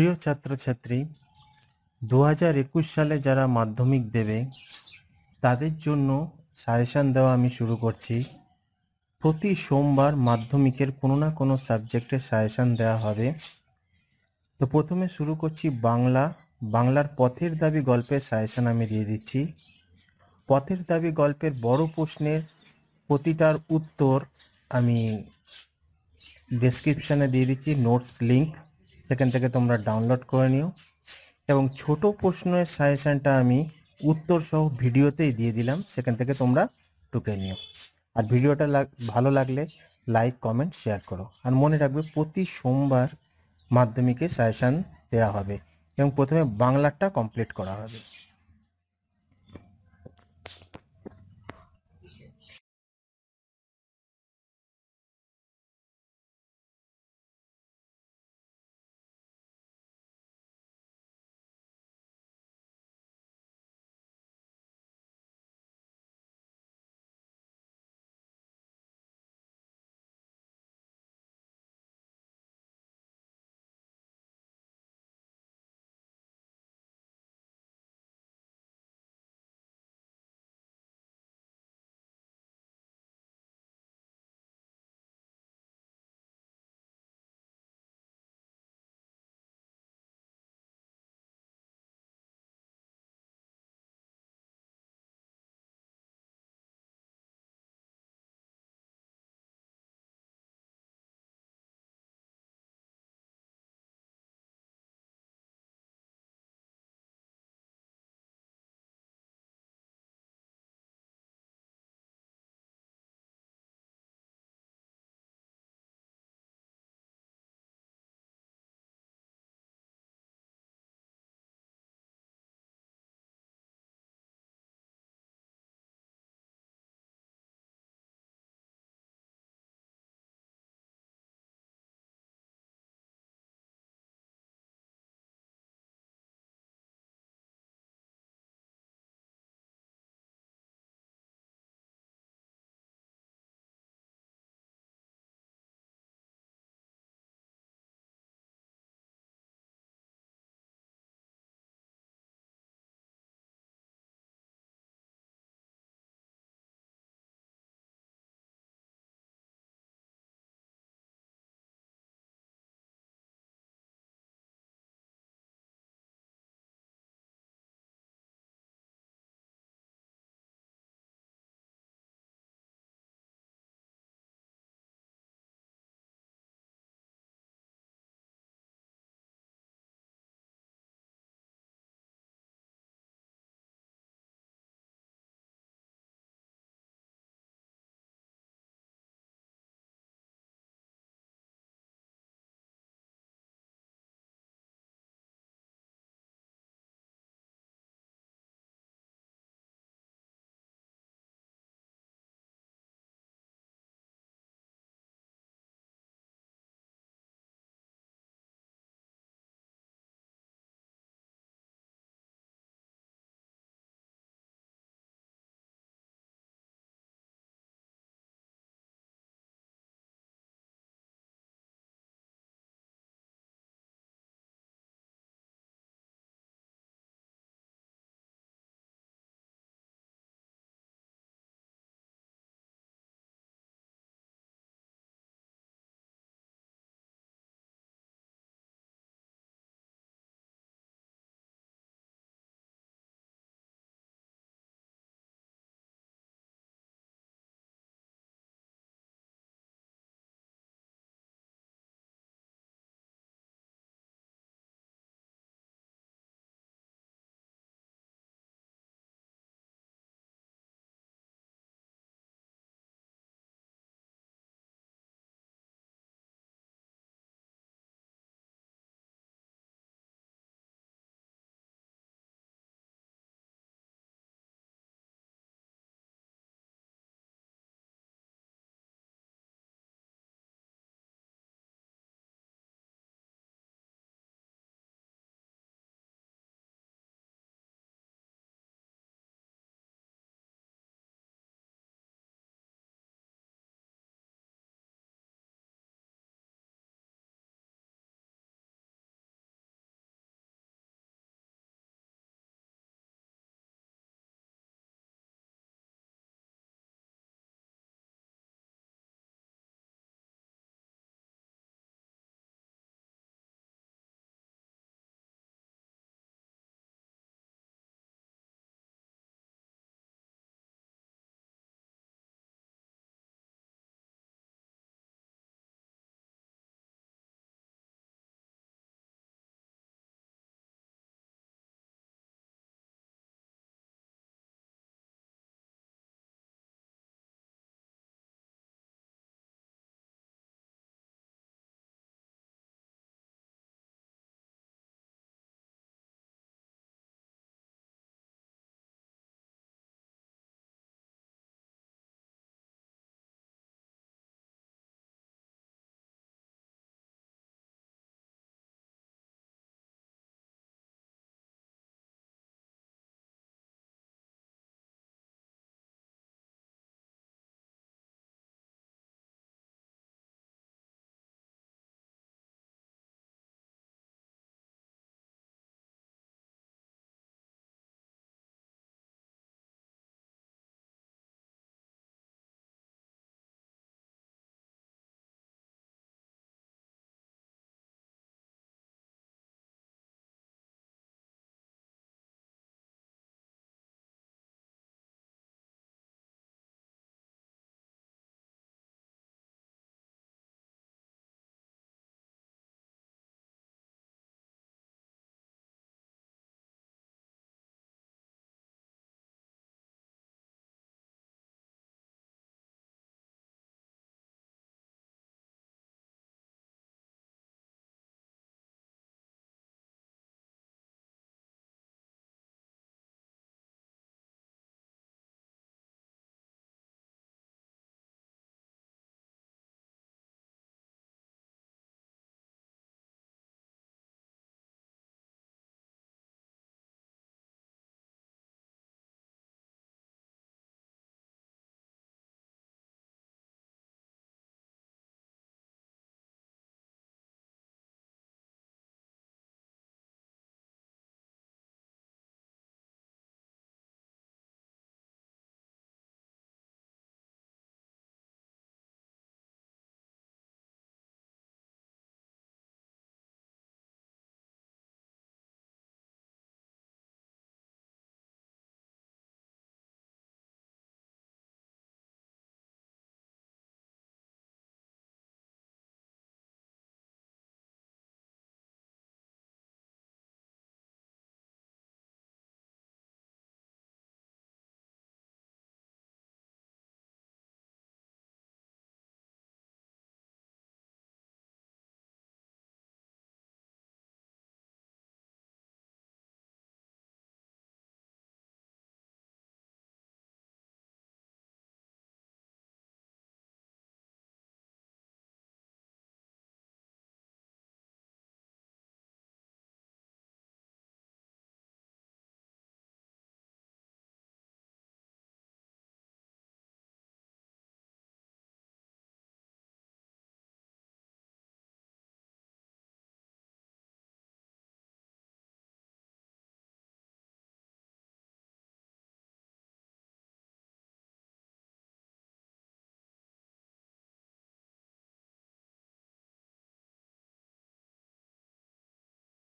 প্রিয় ছাত্রছাত্রী দু হাজার একুশ সালে যারা মাধ্যমিক দেবে তাদের জন্য সাজেশান দেওয়া আমি শুরু করছি প্রতি সোমবার মাধ্যমিকের কোনো না কোনো সাবজেক্টে সাজেশান দেওয়া হবে তো প্রথমে শুরু করছি বাংলা বাংলার পথের দাবি গল্পের সাজেশান আমি দিয়ে দিচ্ছি পথের দাবি গল্পের বড় প্রশ্নের প্রতিটার উত্তর আমি ডেসক্রিপশানে দিয়ে দিচ্ছি নোটস লিঙ্ক সেখান থেকে তোমরা ডাউনলোড করে নিও এবং ছোট প্রশ্নের সাজেশানটা আমি উত্তর সহ ভিডিওতেই দিয়ে দিলাম সেখান থেকে তোমরা টুকে নিও আর ভিডিওটা ভালো লাগলে লাইক কমেন্ট শেয়ার করো আর মনে রাখবে প্রতি সোমবার মাধ্যমিকে সাজেশান দেওয়া হবে এবং প্রথমে বাংলারটা কমপ্লিট করা হবে